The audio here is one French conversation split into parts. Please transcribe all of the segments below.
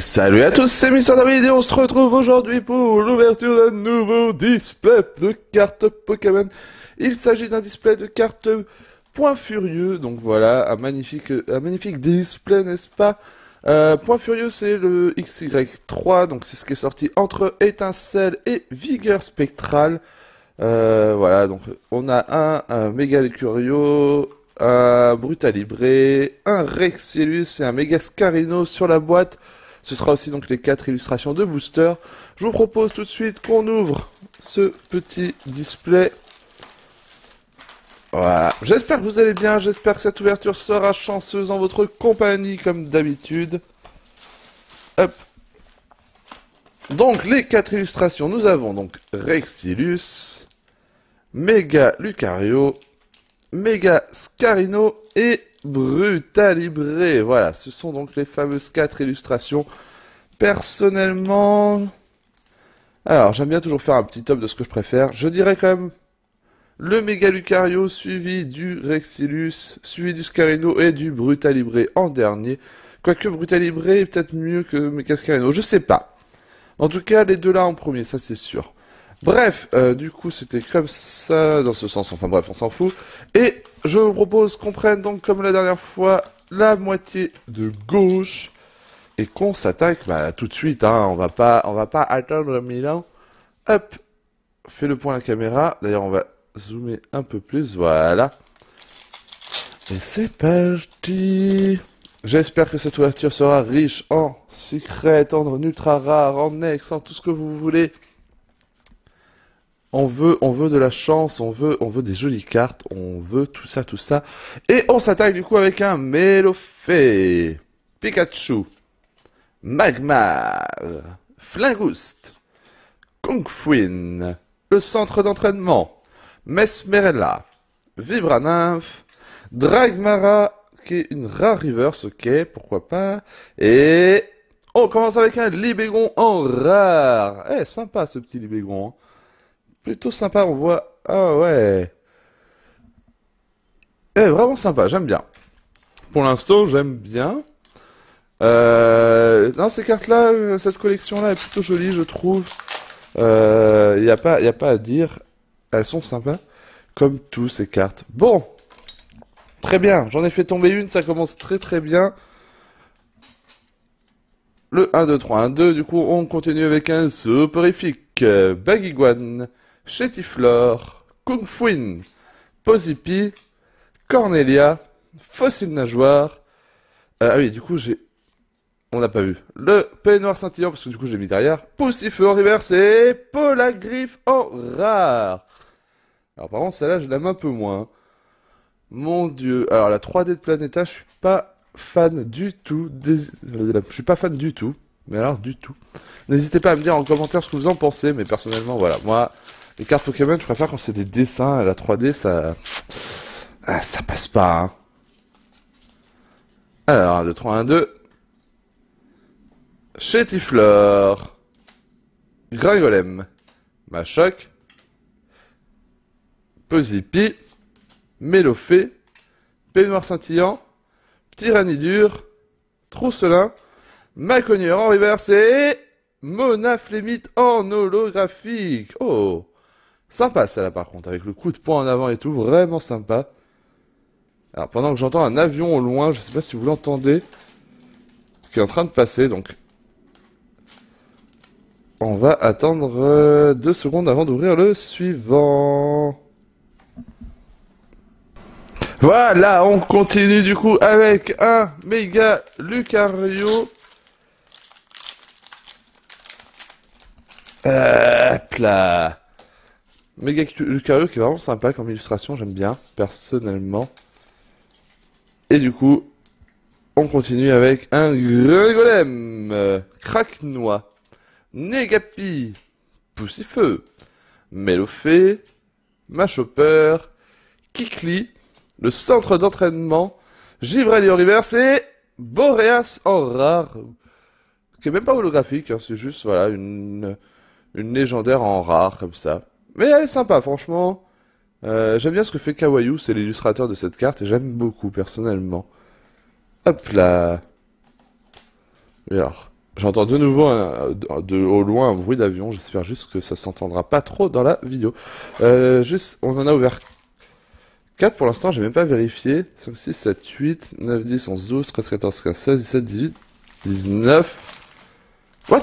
salut à tous, c'est Mister David et on se retrouve aujourd'hui pour l'ouverture d'un nouveau display de cartes Pokémon. Il s'agit d'un display de cartes Point Furieux, donc voilà, un magnifique, un magnifique display, n'est-ce pas euh, Point Furieux, c'est le XY3, donc c'est ce qui est sorti entre Étincelle et Vigueur Spectrale. Euh, voilà, donc on a un, un Megalucurio, un Brutalibré, un Rexilus et un Scarino sur la boîte. Ce sera aussi donc les quatre illustrations de booster. Je vous propose tout de suite qu'on ouvre ce petit display. Voilà. J'espère que vous allez bien. J'espère que cette ouverture sera chanceuse en votre compagnie comme d'habitude. Hop. Donc les quatre illustrations, nous avons donc Rexilus, Mega Lucario, Mega Scarino et Brutalibré. Voilà, ce sont donc les fameuses quatre illustrations. Personnellement, alors j'aime bien toujours faire un petit top de ce que je préfère. Je dirais quand même le Mega Lucario suivi du Rexilus, suivi du Scarino et du Brutalibré en dernier. Quoique Brutalibré est peut-être mieux que Mega Scarino, je sais pas. En tout cas, les deux là en premier, ça c'est sûr. Bref, euh, du coup, c'était comme ça, dans ce sens, enfin bref, on s'en fout. Et je vous propose qu'on prenne donc, comme la dernière fois, la moitié de gauche et qu'on s'attaque bah, tout de suite. Hein. on va pas, on va pas attendre Milan. Hop, fais le point à la caméra. D'ailleurs, on va zoomer un peu plus. Voilà. Et c'est parti. J'espère que cette ouverture sera riche en secrets, en ultra rare, en ex, en tout ce que vous voulez on veut, on veut de la chance, on veut, on veut des jolies cartes, on veut tout ça, tout ça. Et on s'attaque du coup avec un Mélofée, Pikachu, Magmar, Flingoust, Kung Fuin, le centre d'entraînement, Mesmerella, Vibranymph, Dragmara, qui est une rare reverse, ok, pourquoi pas, et on commence avec un Libégon en rare. Eh, sympa ce petit Libégon. Hein. Plutôt sympa, on voit. Ah ouais. Eh, vraiment sympa, j'aime bien. Pour l'instant, j'aime bien. Euh... Non, ces cartes-là, euh, cette collection-là est plutôt jolie, je trouve. Il euh, n'y a, pas... a pas à dire. Elles sont sympas, comme toutes ces cartes. Bon. Très bien, j'en ai fait tomber une, ça commence très très bien. Le 1, 2, 3, 1, 2, du coup on continue avec un soporifique. Bagiguan. Chétiflore, Kung Fuin, Posipi, Cornelia, Fossile Nageoire. Euh, ah oui, du coup, j'ai. On n'a pas vu. Le peignoir scintillant, parce que du coup, je l'ai mis derrière. Poussifeu en reverse et griffe en rare. Alors, par contre, celle-là, je l'aime un peu moins. Mon dieu. Alors, la 3D de Planeta, je suis pas fan du tout. Je suis pas fan du tout. Mais alors, du tout. N'hésitez pas à me dire en commentaire ce que vous en pensez. Mais personnellement, voilà. Moi, les cartes Pokémon, je préfère quand c'est des dessins. à La 3D, ça. Ah, ça passe pas, hein. Alors, 1, 2, 3, 1, 2. Chétifleur. Gringolem. Machoc. Posipi. Mélophée, Peignoir scintillant. Tyrannidur. Trousselin. Macogneur en reverse et Mona en holographique. Oh Sympa celle-là par contre, avec le coup de poing en avant et tout, vraiment sympa. Alors pendant que j'entends un avion au loin, je sais pas si vous l'entendez, qui est en train de passer, donc on va attendre euh, deux secondes avant d'ouvrir le suivant. Voilà, on continue du coup avec un méga Lucario. Euh, hop là. Mega Lucario qui est vraiment sympa comme illustration, j'aime bien, personnellement. Et du coup, on continue avec un Gringolem Craque-noix. Négapi, Poussifeu, Mélofée, Machopper, Kikli, le centre d'entraînement, Gibrali en et Boreas en rare. Qui est même pas holographique, hein, c'est juste voilà une, une légendaire en rare comme ça. Mais elle est sympa, franchement. Euh, j'aime bien ce que fait Kawaiu, c'est l'illustrateur de cette carte, et j'aime beaucoup, personnellement. Hop là alors, j'entends de nouveau de, au loin un bruit d'avion, j'espère juste que ça s'entendra pas trop dans la vidéo. Euh, juste, on en a ouvert 4 pour l'instant, j'ai même pas vérifié. 5, 6, 7, 8, 9, 10, 11, 12, 13, 14, 15, 16, 17, 18, 19... What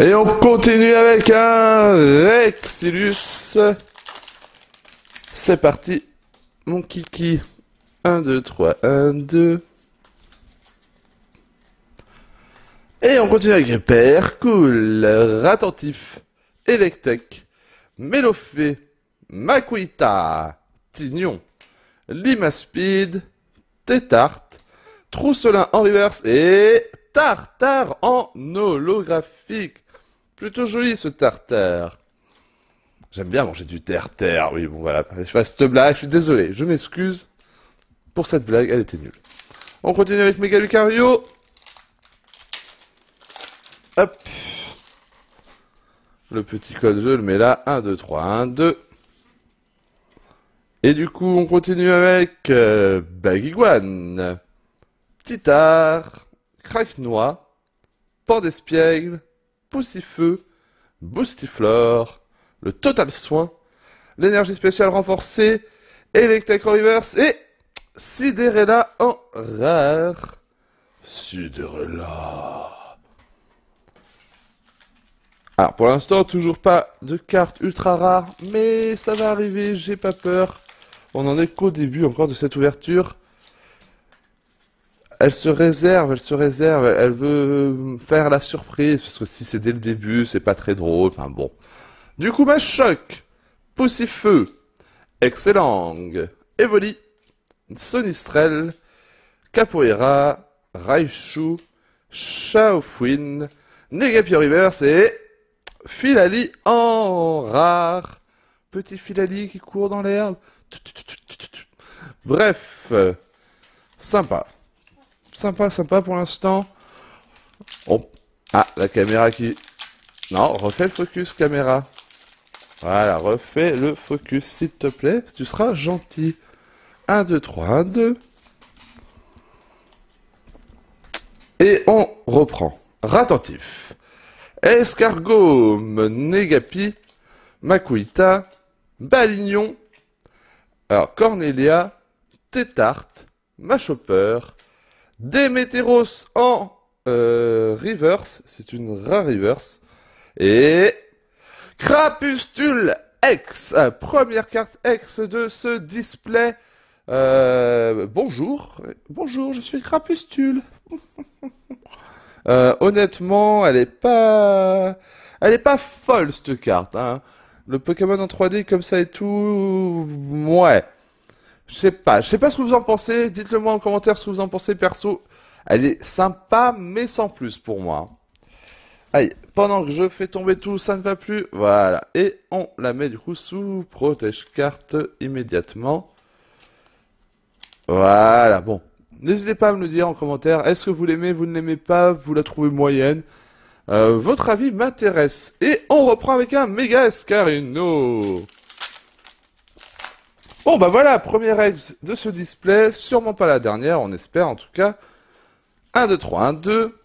Et on continue avec un Rexilus. C'est parti, mon kiki. 1, 2, 3, 1, 2. Et on continue avec Père Cool, Rattentif, Electek, Mélophée Makuita, Tignon, Lima Speed, Tétarte, Trousselin en reverse et tartare en holographique. Plutôt joli ce tartare. J'aime bien manger du terre oui, bon voilà. Je fais cette blague, je suis désolé, je m'excuse pour cette blague, elle était nulle. On continue avec Mégalucario. Hop. Le petit code, je le mets là. 1, 2, 3, 1, 2. Et du coup, on continue avec euh, Petit art. Craquenois, d'espiègle, Poussifeu, Boostiflore, le Total Soin, l'énergie spéciale renforcée, Electric Reverse et Siderella en rare. Siderella. Alors pour l'instant, toujours pas de carte ultra rare, mais ça va arriver, j'ai pas peur. On en est qu'au début encore de cette ouverture elle se réserve, elle se réserve, elle veut faire la surprise, parce que si c'est dès le début, c'est pas très drôle, enfin bon. Du coup, ma choc, feu, Excellang, Evoli, Sonistrel, Capoeira, Raichu, Shaofuin, Negapio River, et Filali en rare. Petit Filali qui court dans l'herbe. Bref, euh, sympa. Sympa, sympa pour l'instant. Oh. Ah, la caméra qui... Non, refais le focus, caméra. Voilà, refais le focus, s'il te plaît. Tu seras gentil. 1, 2, 3, 1, 2. Et on reprend. Rattentif. Escargot, Negapi, Makuita, Balignon, alors Cornelia, Tétarte, chopeur. Demeteros en euh, reverse, c'est une rare reverse. Et Crapustule X, euh, première carte X de ce display. Euh, bonjour, bonjour, je suis Crapustule. honnêtement, elle est pas, elle est pas folle cette carte. Hein. Le Pokémon en 3D comme ça et tout, ouais. Je sais pas, je sais pas ce que vous en pensez. Dites-le moi en commentaire ce que vous en pensez perso. Elle est sympa, mais sans plus pour moi. Allez, pendant que je fais tomber tout, ça ne va plus. Voilà. Et on la met du coup sous protège carte immédiatement. Voilà, bon. N'hésitez pas à me le dire en commentaire. Est-ce que vous l'aimez, vous ne l'aimez pas, vous la trouvez moyenne euh, Votre avis m'intéresse. Et on reprend avec un méga Escarino. Bon bah voilà, première ex de ce display, sûrement pas la dernière, on espère en tout cas. 1, 2, 3, 1, 2.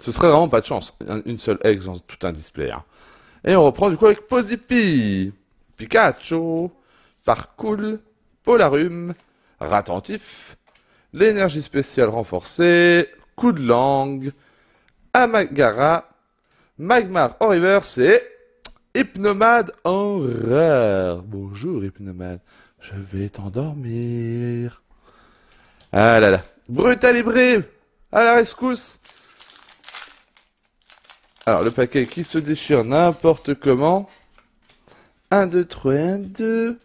Ce serait vraiment pas de chance, une seule ex dans tout un display. Hein. Et on reprend du coup avec Posipi, Pikachu, Parcool, Polarum, Ratentif, l'énergie spéciale renforcée, Coup de langue, Amagara, Magmar en reverse et Hypnomade Horreur. Bonjour Hypnomade. Je vais t'endormir. Ah là là. Brutal et brive À la rescousse. Alors le paquet qui se déchire n'importe comment. 1, 2, 3, 1, 2.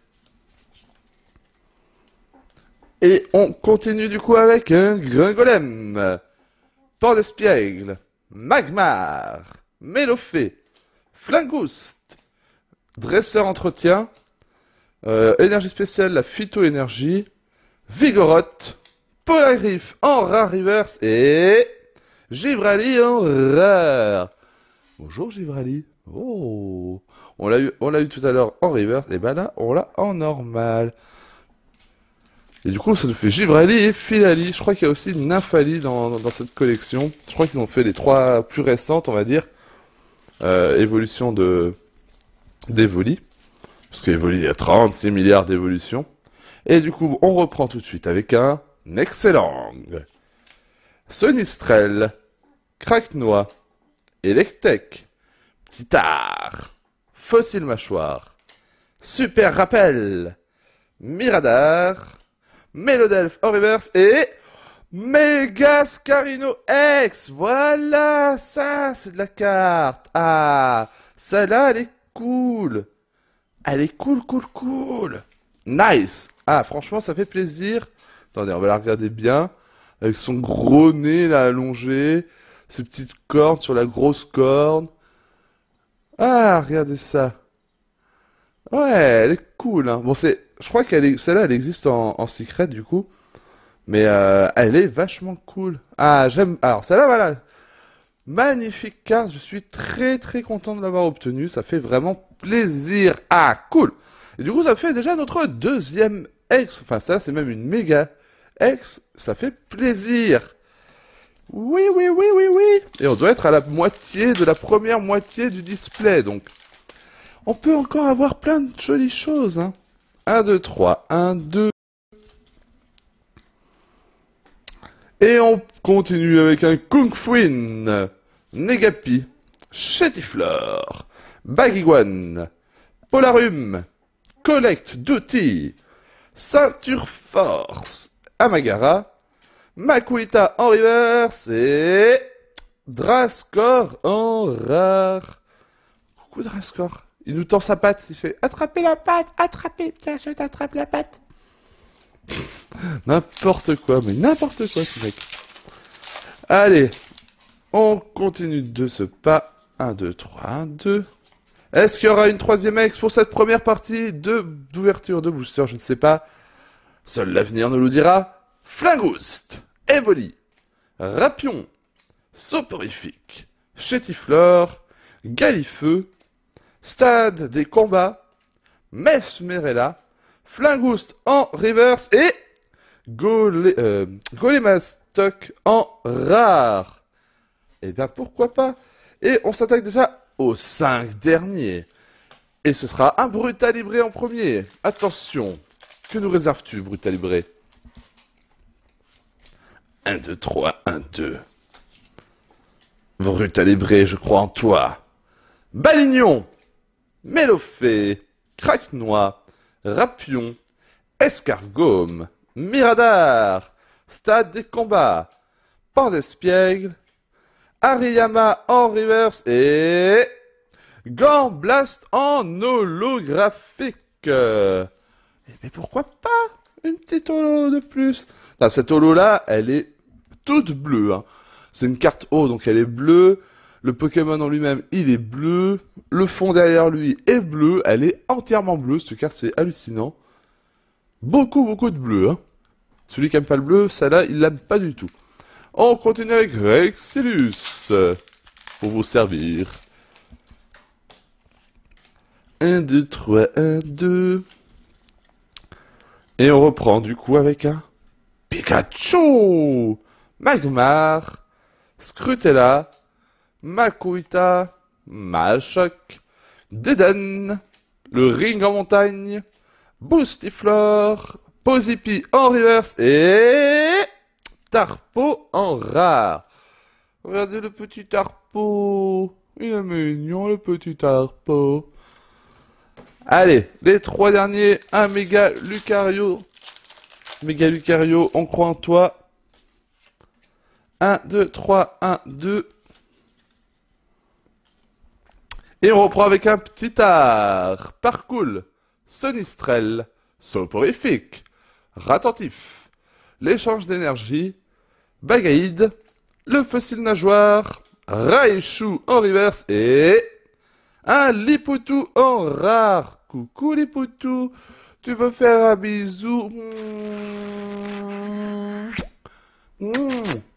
Et on continue du coup avec un Gringolem. Port d'Espiègle. Magmar. Mélophée. Flingouste, Dresseur Entretien, euh, Énergie Spéciale, la Phytoénergie, Vigorotte, Polagriff en Rare Reverse et Givrali en Rare. Bonjour Givrali. Oh, on l'a eu, on l'a eu tout à l'heure en reverse, et eh ben là, on l'a en normal. Et du coup, ça nous fait Givrali et Filali. Je crois qu'il y a aussi Nymphali dans, dans cette collection. Je crois qu'ils ont fait les trois plus récentes, on va dire. Euh, évolution de d'Evoli, parce qu'Evoli, il y a 36 milliards d'évolutions. Et du coup, on reprend tout de suite avec un excellent Sonistrel, noix Electek, Petitard, Fossile Mâchoire, Super Rappel, Miradar, Melodelf en reverse et Mega Scarino X Voilà, ça, c'est de la carte Ah, celle-là, elle est cool Elle est cool, cool, cool Nice Ah, franchement, ça fait plaisir Attendez, on va la regarder bien. Avec son gros nez, là, allongé. Ses petites cornes sur la grosse corne. Ah, regardez ça Ouais, elle est cool, hein. Bon, c'est... Je crois qu'elle est... Celle-là, elle existe en secret, du coup. Mais euh, elle est vachement cool. Ah, j'aime. Alors, celle-là, voilà. Magnifique carte. Je suis très, très content de l'avoir obtenue. Ça fait vraiment plaisir. Ah, cool. Et du coup, ça fait déjà notre deuxième ex. Enfin, ça, c'est même une méga ex. Ça fait plaisir. Oui, oui, oui, oui, oui. Et on doit être à la moitié de la première moitié du display, donc. On peut encore avoir plein de jolies choses, hein. Un 1, 2, 3, 1, 2. Et on continue avec un Kung Fuin, Negapi, Chetifleur, Bagiguan, Polarum, Collect Duty, Ceinture Force, Amagara, Makuita en reverse et Drascore en rare. Coucou Drascore, Il nous tend sa patte, il fait attraper la patte, attraper, tiens, je t'attrape la patte n'importe quoi, mais n'importe quoi ce mec. Allez, on continue de ce pas. 1, 2, 3, 1, 2. Est-ce qu'il y aura une troisième ex pour cette première partie de d'ouverture de booster Je ne sais pas. Seul l'avenir nous le dira. Flingoust Evoli, Rapion, Soporifique, Chétiflore, Galifeu, Stade des combats, Mesmerella, Flingoust en reverse et Golé, euh, en rare. Et eh bien, pourquoi pas Et on s'attaque déjà aux 5 derniers. Et ce sera un Brutalibré en premier. Attention, que nous réserves-tu, Brutalibré 1, 2, 3, 1, 2. Brutalibré, je crois en toi. Balignon Mélofée noix Rapion, Escargome, Miradar, Stade des combats, Pan d'Espiègle, Ariyama en reverse et Gamblast en holographique. Eh, mais pourquoi pas une petite holo de plus Cette holo là, elle est toute bleue. Hein. C'est une carte haut, donc elle est bleue. Le Pokémon en lui-même, il est bleu. Le fond derrière lui est bleu. Elle est entièrement bleue, Ce cas, c'est hallucinant. Beaucoup, beaucoup de bleu. Hein. Celui qui n'aime pas le bleu, celle-là, il l'aime pas du tout. On continue avec Rexilus pour vous servir. 1, 2, 3, 1, 2. Et on reprend du coup avec un Pikachu Magmar, Scrutella, Makuita, Machok, Deden, le ring en montagne, Boostiflore, Posipi en reverse et Tarpo en rare. Regardez le petit Tarpo. Il est mignon le petit Tarpo. Allez, les trois derniers, un méga Lucario. Méga Lucario, on croit en toi. 1, 2, 3, 1, 2. Et on reprend avec un petit art. Parcoul, sonistrel, soporifique, ratentif, l'échange d'énergie, bagaïde, le fossile nageoire, Raichu en reverse et un lipoutou en rare. Coucou lipoutou, tu veux faire un bisou mmh. Mmh.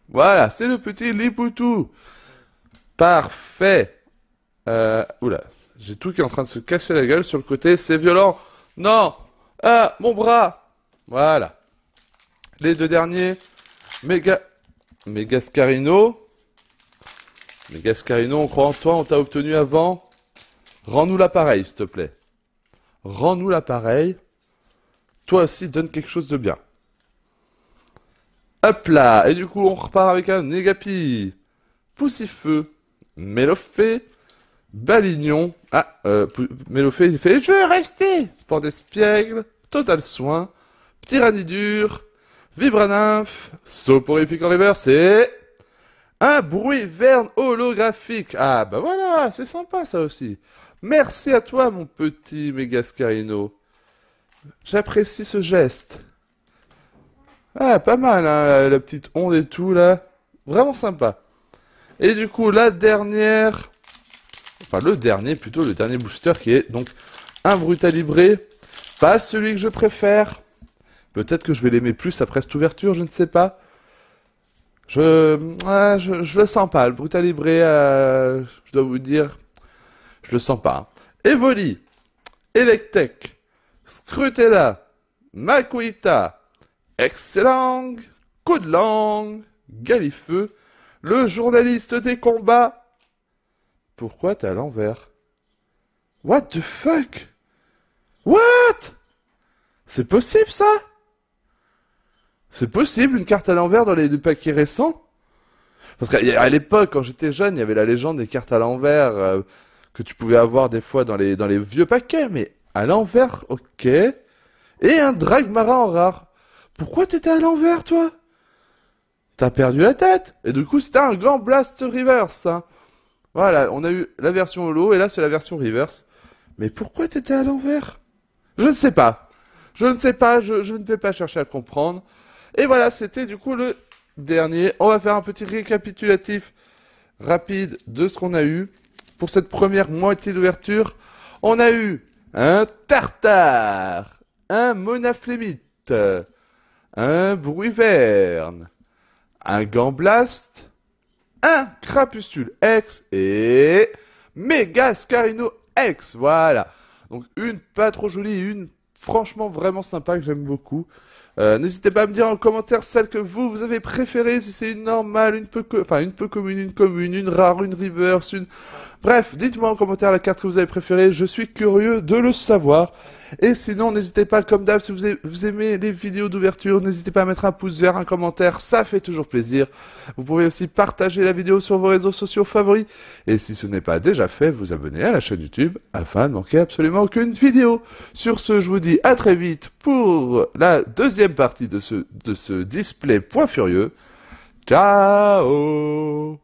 Voilà, c'est le petit lipoutou. Parfait. Euh, oula, j'ai tout qui est en train de se casser la gueule sur le côté, c'est violent. Non Ah, mon bras Voilà. Les deux derniers, méga... Megascarino. Megascarino, on croit en toi, on t'a obtenu avant. Rends-nous l'appareil, s'il te plaît. Rends-nous l'appareil. Toi aussi, donne quelque chose de bien. Hop là Et du coup, on repart avec un Negapi, Poussifeu. fait. Balignon. Ah, euh, il fait Je veux rester Sport d'espiègle, Total Soin, dure Vibranymphe. Soporifique en reverse et. Un bruit verne holographique. Ah, bah voilà, c'est sympa ça aussi. Merci à toi, mon petit Megascarino. J'apprécie ce geste. Ah, pas mal, hein, la petite onde et tout, là. Vraiment sympa. Et du coup, la dernière enfin le dernier plutôt, le dernier booster qui est donc un Brutalibré, pas celui que je préfère. Peut-être que je vais l'aimer plus après cette ouverture, je ne sais pas. Je, je, le sens pas, le Brutalibré, euh, je dois vous dire, je le sens pas. Evoli, Electek, Scrutella, Makuita, Excellang, Coudelang, Galifeu, le journaliste des combats, pourquoi t'es à l'envers What the fuck What C'est possible ça C'est possible une carte à l'envers dans les deux paquets récents Parce qu'à l'époque, quand j'étais jeune, il y avait la légende des cartes à l'envers euh, que tu pouvais avoir des fois dans les, dans les vieux paquets, mais à l'envers, ok. Et un marin en rare. Pourquoi t'étais à l'envers toi T'as perdu la tête Et du coup, c'était un grand blast reverse. Hein. Voilà, on a eu la version holo et là c'est la version reverse. Mais pourquoi t'étais à l'envers Je ne sais pas. Je ne sais pas, je, ne vais pas chercher à comprendre. Et voilà, c'était du coup le dernier. On va faire un petit récapitulatif rapide de ce qu'on a eu pour cette première moitié d'ouverture. On a eu un tartare, un monaflémite, un bruyverne, un gamblast, un crapustule X et Megascarino X. Voilà. Donc une pas trop jolie, une franchement vraiment sympa que j'aime beaucoup. Euh, n'hésitez pas à me dire en commentaire celle que vous vous avez préférée, si c'est une normale, une peu, enfin une peu commune, une commune, une rare, une reverse, une. Bref, dites-moi en commentaire la carte que vous avez préférée. Je suis curieux de le savoir. Et sinon, n'hésitez pas, comme d'hab, si vous aimez les vidéos d'ouverture, n'hésitez pas à mettre un pouce vert, un commentaire, ça fait toujours plaisir. Vous pouvez aussi partager la vidéo sur vos réseaux sociaux favoris. Et si ce n'est pas déjà fait, vous abonner à la chaîne YouTube afin de manquer absolument aucune vidéo. Sur ce, je vous dis à très vite pour la deuxième partie de ce, de ce display point furieux. Ciao